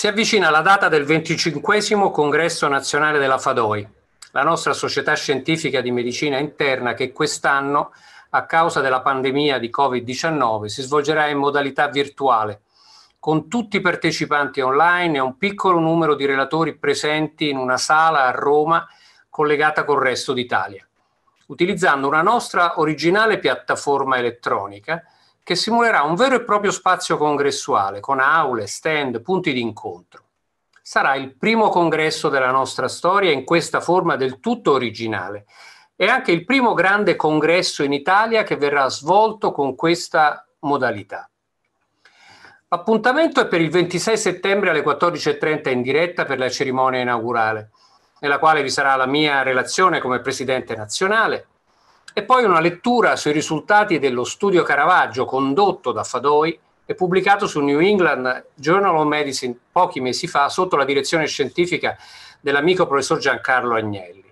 Si avvicina la data del 25 Congresso Nazionale della FADOI, la nostra società scientifica di medicina interna che quest'anno, a causa della pandemia di Covid-19, si svolgerà in modalità virtuale, con tutti i partecipanti online e un piccolo numero di relatori presenti in una sala a Roma collegata col resto d'Italia, utilizzando una nostra originale piattaforma elettronica che simulerà un vero e proprio spazio congressuale con aule, stand, punti di incontro. Sarà il primo congresso della nostra storia in questa forma del tutto originale e anche il primo grande congresso in Italia che verrà svolto con questa modalità. L'appuntamento è per il 26 settembre alle 14.30 in diretta per la cerimonia inaugurale, nella quale vi sarà la mia relazione come presidente nazionale, e poi una lettura sui risultati dello studio Caravaggio condotto da Fadoi e pubblicato sul New England Journal of Medicine pochi mesi fa sotto la direzione scientifica dell'amico professor Giancarlo Agnelli.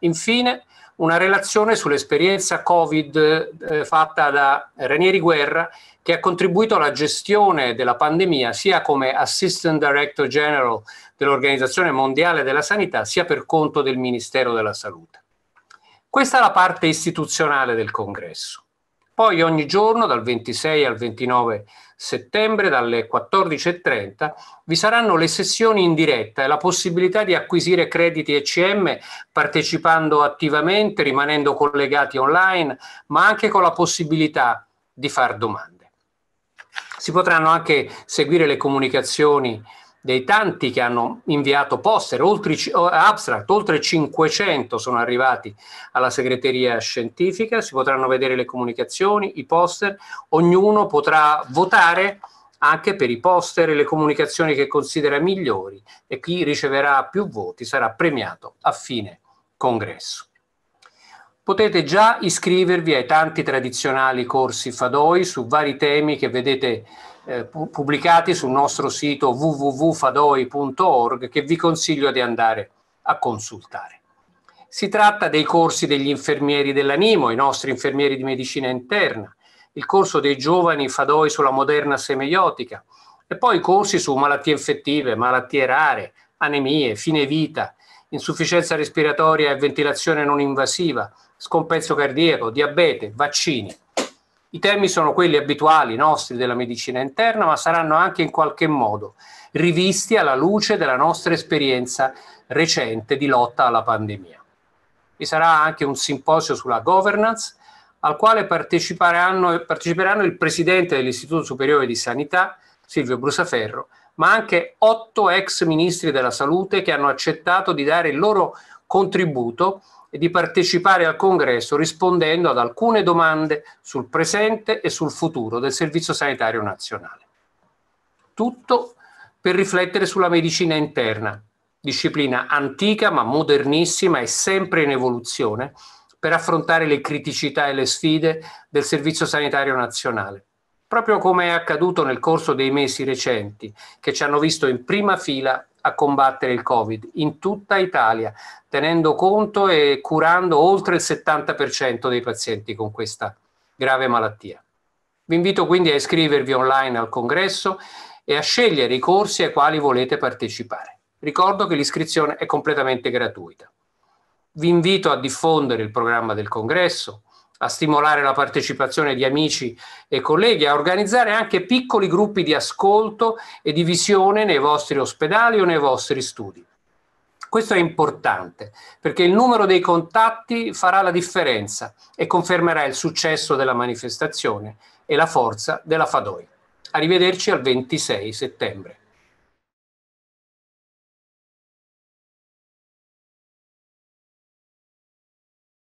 Infine, una relazione sull'esperienza Covid eh, fatta da Ranieri Guerra che ha contribuito alla gestione della pandemia sia come Assistant Director General dell'Organizzazione Mondiale della Sanità sia per conto del Ministero della Salute. Questa è la parte istituzionale del congresso. Poi ogni giorno, dal 26 al 29 settembre, dalle 14.30, vi saranno le sessioni in diretta e la possibilità di acquisire crediti ECM partecipando attivamente, rimanendo collegati online, ma anche con la possibilità di far domande. Si potranno anche seguire le comunicazioni dei tanti che hanno inviato poster, oltre, abstract, oltre 500 sono arrivati alla segreteria scientifica, si potranno vedere le comunicazioni, i poster, ognuno potrà votare anche per i poster e le comunicazioni che considera migliori e chi riceverà più voti sarà premiato a fine congresso potete già iscrivervi ai tanti tradizionali corsi Fadoi su vari temi che vedete eh, pubblicati sul nostro sito www.fadoi.org che vi consiglio di andare a consultare. Si tratta dei corsi degli infermieri dell'animo, i nostri infermieri di medicina interna, il corso dei giovani Fadoi sulla moderna semeiotica e poi corsi su malattie infettive, malattie rare, anemie, fine vita, insufficienza respiratoria e ventilazione non invasiva, scompenso cardiaco, diabete, vaccini. I temi sono quelli abituali nostri della medicina interna, ma saranno anche in qualche modo rivisti alla luce della nostra esperienza recente di lotta alla pandemia. Vi sarà anche un simposio sulla governance al quale parteciperanno, parteciperanno il presidente dell'Istituto Superiore di Sanità, Silvio Brusaferro, ma anche otto ex ministri della salute che hanno accettato di dare il loro contributo e di partecipare al congresso rispondendo ad alcune domande sul presente e sul futuro del Servizio Sanitario Nazionale. Tutto per riflettere sulla medicina interna, disciplina antica ma modernissima e sempre in evoluzione, per affrontare le criticità e le sfide del Servizio Sanitario Nazionale, proprio come è accaduto nel corso dei mesi recenti, che ci hanno visto in prima fila a combattere il Covid in tutta Italia, tenendo conto e curando oltre il 70% dei pazienti con questa grave malattia. Vi invito quindi a iscrivervi online al congresso e a scegliere i corsi ai quali volete partecipare. Ricordo che l'iscrizione è completamente gratuita. Vi invito a diffondere il programma del congresso, a stimolare la partecipazione di amici e colleghi, a organizzare anche piccoli gruppi di ascolto e di visione nei vostri ospedali o nei vostri studi. Questo è importante perché il numero dei contatti farà la differenza e confermerà il successo della manifestazione e la forza della Fadoi. Arrivederci al 26 settembre.